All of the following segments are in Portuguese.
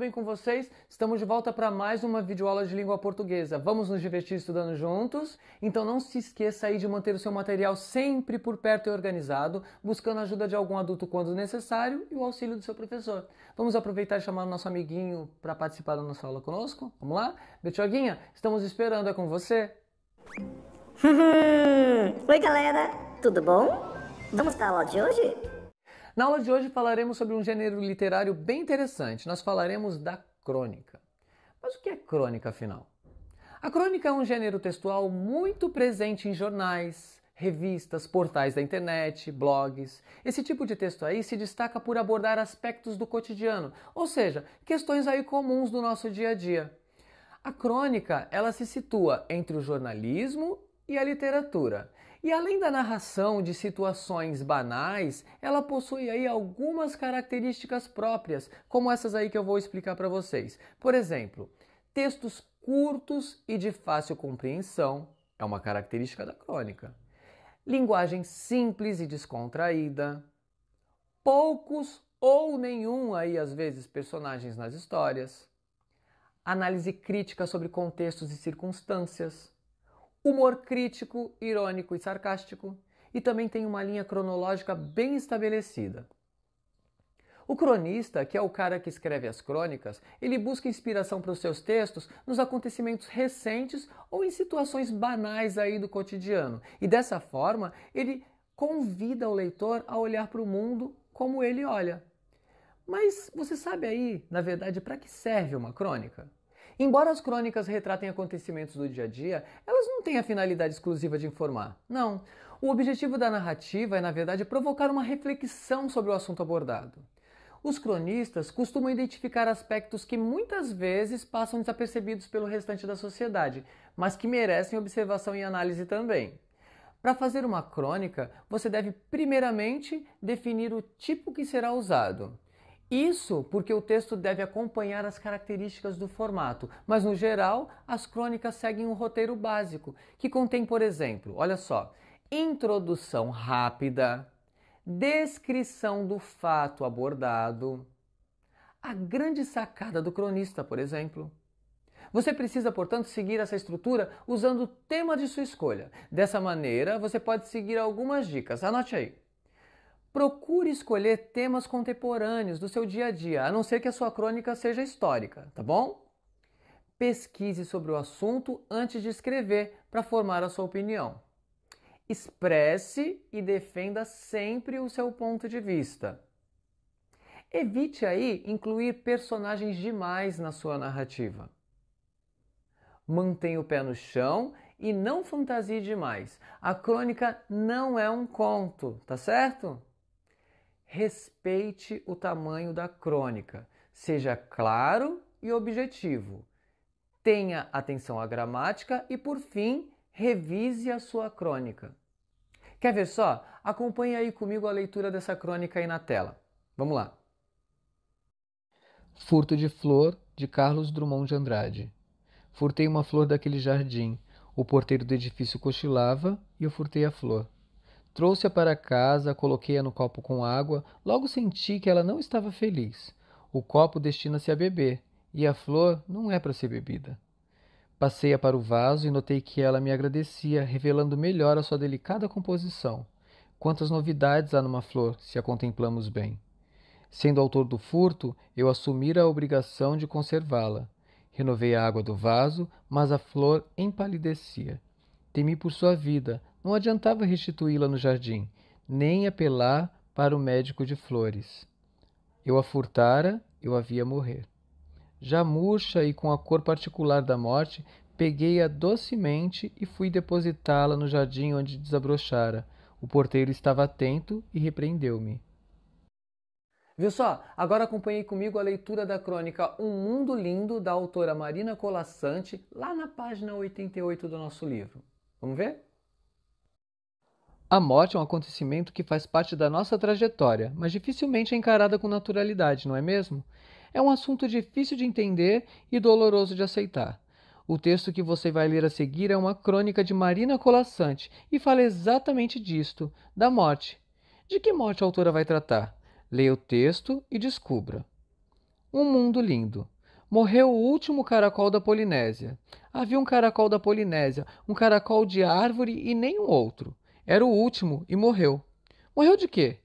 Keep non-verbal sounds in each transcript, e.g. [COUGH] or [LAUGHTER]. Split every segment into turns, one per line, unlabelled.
bem com vocês? Estamos de volta para mais uma videoaula de língua portuguesa. Vamos nos divertir estudando juntos? Então não se esqueça aí de manter o seu material sempre por perto e organizado, buscando a ajuda de algum adulto quando necessário e o auxílio do seu professor. Vamos aproveitar e chamar o nosso amiguinho para participar da nossa aula conosco? Vamos lá? Betioguinha, estamos esperando, é com você? [LAUGHS] Oi galera, tudo bom? Vamos para a aula de hoje? Na aula de hoje falaremos sobre um gênero literário bem interessante. Nós falaremos da crônica. Mas o que é crônica, afinal? A crônica é um gênero textual muito presente em jornais, revistas, portais da internet, blogs. Esse tipo de texto aí se destaca por abordar aspectos do cotidiano, ou seja, questões aí comuns do nosso dia a dia. A crônica, ela se situa entre o jornalismo e a literatura. E além da narração de situações banais, ela possui aí algumas características próprias, como essas aí que eu vou explicar para vocês. Por exemplo, textos curtos e de fácil compreensão é uma característica da crônica. Linguagem simples e descontraída. Poucos ou nenhum aí às vezes personagens nas histórias. Análise crítica sobre contextos e circunstâncias humor crítico, irônico e sarcástico, e também tem uma linha cronológica bem estabelecida. O cronista, que é o cara que escreve as crônicas, ele busca inspiração para os seus textos nos acontecimentos recentes ou em situações banais aí do cotidiano. E dessa forma, ele convida o leitor a olhar para o mundo como ele olha. Mas você sabe aí, na verdade, para que serve uma crônica? Embora as crônicas retratem acontecimentos do dia a dia, elas não têm a finalidade exclusiva de informar. Não. O objetivo da narrativa é, na verdade, provocar uma reflexão sobre o assunto abordado. Os cronistas costumam identificar aspectos que muitas vezes passam desapercebidos pelo restante da sociedade, mas que merecem observação e análise também. Para fazer uma crônica, você deve primeiramente definir o tipo que será usado. Isso porque o texto deve acompanhar as características do formato, mas no geral, as crônicas seguem um roteiro básico, que contém, por exemplo, olha só, introdução rápida, descrição do fato abordado, a grande sacada do cronista, por exemplo. Você precisa, portanto, seguir essa estrutura usando o tema de sua escolha. Dessa maneira, você pode seguir algumas dicas. Anote aí procure escolher temas contemporâneos do seu dia a dia, a não ser que a sua crônica seja histórica, tá bom? Pesquise sobre o assunto antes de escrever para formar a sua opinião. Expresse e defenda sempre o seu ponto de vista. Evite aí incluir personagens demais na sua narrativa. Mantenha o pé no chão e não fantasie demais. A crônica não é um conto, tá certo? Respeite o tamanho da crônica, seja claro e objetivo. Tenha atenção à gramática e, por fim, revise a sua crônica. Quer ver só? Acompanhe aí comigo a leitura dessa crônica aí na tela. Vamos lá. Furto de Flor, de Carlos Drummond de Andrade. Furtei uma flor daquele jardim. O porteiro do edifício cochilava e eu furtei a flor. Trouxe-a para casa, coloquei-a no copo com água, logo senti que ela não estava feliz. O copo destina-se a beber, e a flor não é para ser bebida. Passei-a para o vaso e notei que ela me agradecia, revelando melhor a sua delicada composição. Quantas novidades há numa flor, se a contemplamos bem. Sendo autor do furto, eu assumira a obrigação de conservá-la. Renovei a água do vaso, mas a flor empalidecia. Temi por sua vida, não adiantava restituí-la no jardim, nem apelar para o médico de flores. Eu a furtara, eu a via morrer. Já murcha e com a cor particular da morte, peguei-a docemente e fui depositá-la no jardim onde desabrochara. O porteiro estava atento e repreendeu-me. Viu só? Agora acompanhei comigo a leitura da crônica Um Mundo Lindo, da autora Marina Colassante, lá na página 88 do nosso livro. Vamos ver? A morte é um acontecimento que faz parte da nossa trajetória, mas dificilmente é encarada com naturalidade, não é mesmo? É um assunto difícil de entender e doloroso de aceitar. O texto que você vai ler a seguir é uma crônica de Marina Colassante e fala exatamente disto, da morte. De que morte a autora vai tratar? Leia o texto e descubra. Um mundo lindo. Morreu o último caracol da Polinésia. Havia um caracol da Polinésia, um caracol de árvore e nenhum outro. Era o último e morreu. Morreu de quê?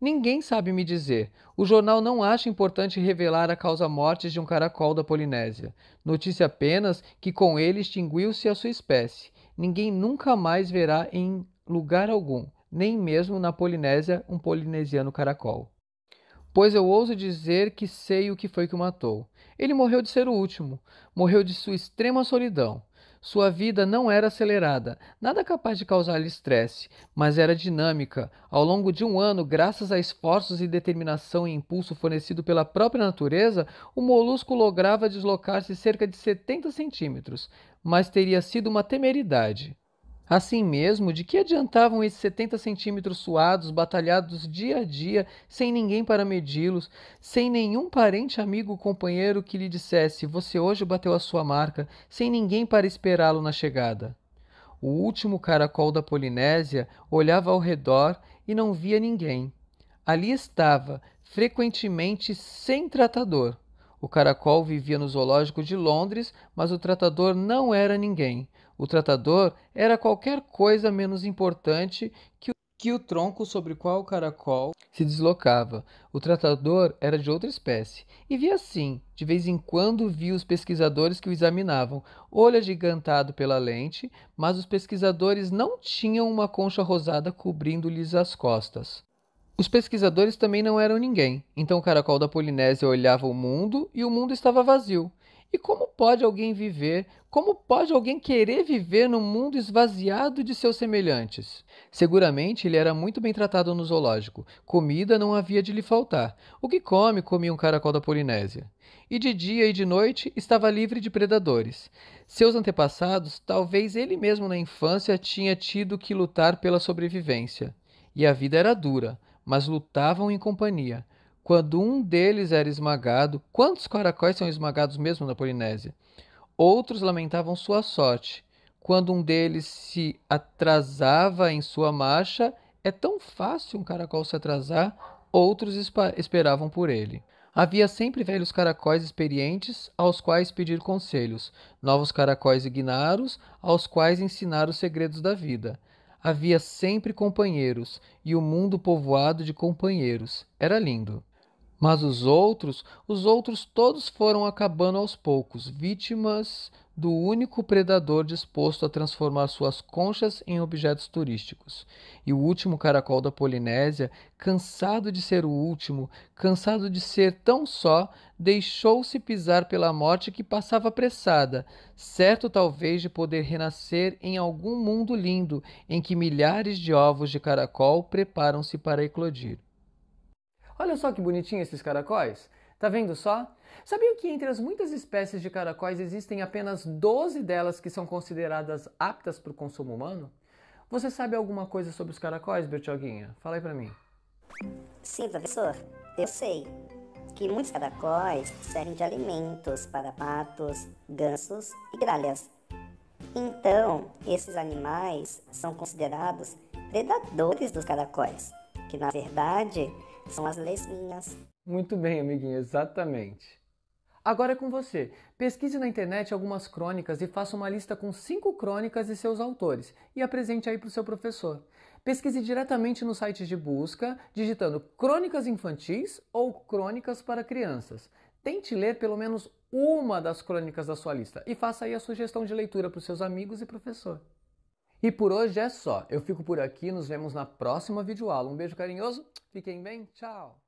Ninguém sabe me dizer. O jornal não acha importante revelar a causa morte de um caracol da Polinésia. Notícia apenas que com ele extinguiu-se a sua espécie. Ninguém nunca mais verá em lugar algum, nem mesmo na Polinésia, um polinesiano caracol. Pois eu ouso dizer que sei o que foi que o matou. Ele morreu de ser o último, morreu de sua extrema solidão. Sua vida não era acelerada, nada capaz de causar-lhe estresse, mas era dinâmica. Ao longo de um ano, graças a esforços e determinação e impulso fornecido pela própria natureza, o molusco lograva deslocar-se cerca de 70 centímetros, mas teria sido uma temeridade. Assim mesmo, de que adiantavam esses 70 centímetros suados, batalhados dia a dia, sem ninguém para medi-los, sem nenhum parente, amigo ou companheiro que lhe dissesse: Você hoje bateu a sua marca, sem ninguém para esperá-lo na chegada? O último caracol da Polinésia olhava ao redor e não via ninguém. Ali estava, frequentemente sem tratador. O caracol vivia no zoológico de Londres, mas o tratador não era ninguém. O tratador era qualquer coisa menos importante que o, que o tronco sobre o qual o caracol se deslocava. O tratador era de outra espécie. E via assim, de vez em quando via os pesquisadores que o examinavam, olho agigantado pela lente, mas os pesquisadores não tinham uma concha rosada cobrindo-lhes as costas. Os pesquisadores também não eram ninguém, então o caracol da Polinésia olhava o mundo e o mundo estava vazio. E como pode alguém viver, como pode alguém querer viver num mundo esvaziado de seus semelhantes? Seguramente ele era muito bem tratado no zoológico, comida não havia de lhe faltar. O que come, comia um caracol da Polinésia. E de dia e de noite estava livre de predadores. Seus antepassados, talvez ele mesmo na infância, tinha tido que lutar pela sobrevivência. E a vida era dura mas lutavam em companhia. Quando um deles era esmagado, quantos caracóis são esmagados mesmo na Polinésia? Outros lamentavam sua sorte. Quando um deles se atrasava em sua marcha, é tão fácil um caracol se atrasar, outros esperavam por ele. Havia sempre velhos caracóis experientes aos quais pedir conselhos, novos caracóis ignaros aos quais ensinar os segredos da vida havia sempre companheiros e o mundo povoado de companheiros. Era lindo. Mas os outros, os outros todos foram acabando aos poucos, vítimas do único predador disposto a transformar suas conchas em objetos turísticos. E o último caracol da Polinésia, cansado de ser o último, cansado de ser tão só, deixou-se pisar pela morte que passava apressada, certo talvez de poder renascer em algum mundo lindo em que milhares de ovos de caracol preparam-se para eclodir. Olha só que bonitinho esses caracóis. Tá vendo só? Sabiam que entre as muitas espécies de caracóis existem apenas 12 delas que são consideradas aptas para o consumo humano? Você sabe alguma coisa sobre os caracóis, Bertioguinha? Fala aí pra mim. Sim, professor. Eu sei que muitos caracóis servem de alimentos para patos, gansos e gralhas. Então, esses animais são considerados predadores dos caracóis que na verdade são as lesbinhas. Muito bem, amiguinho, exatamente. Agora é com você. Pesquise na internet algumas crônicas e faça uma lista com cinco crônicas e seus autores e apresente aí para o seu professor. Pesquise diretamente no site de busca, digitando crônicas infantis ou crônicas para crianças. Tente ler pelo menos uma das crônicas da sua lista e faça aí a sugestão de leitura para os seus amigos e professor. E por hoje é só. Eu fico por aqui, nos vemos na próxima videoaula. Um beijo carinhoso, fiquem bem, tchau!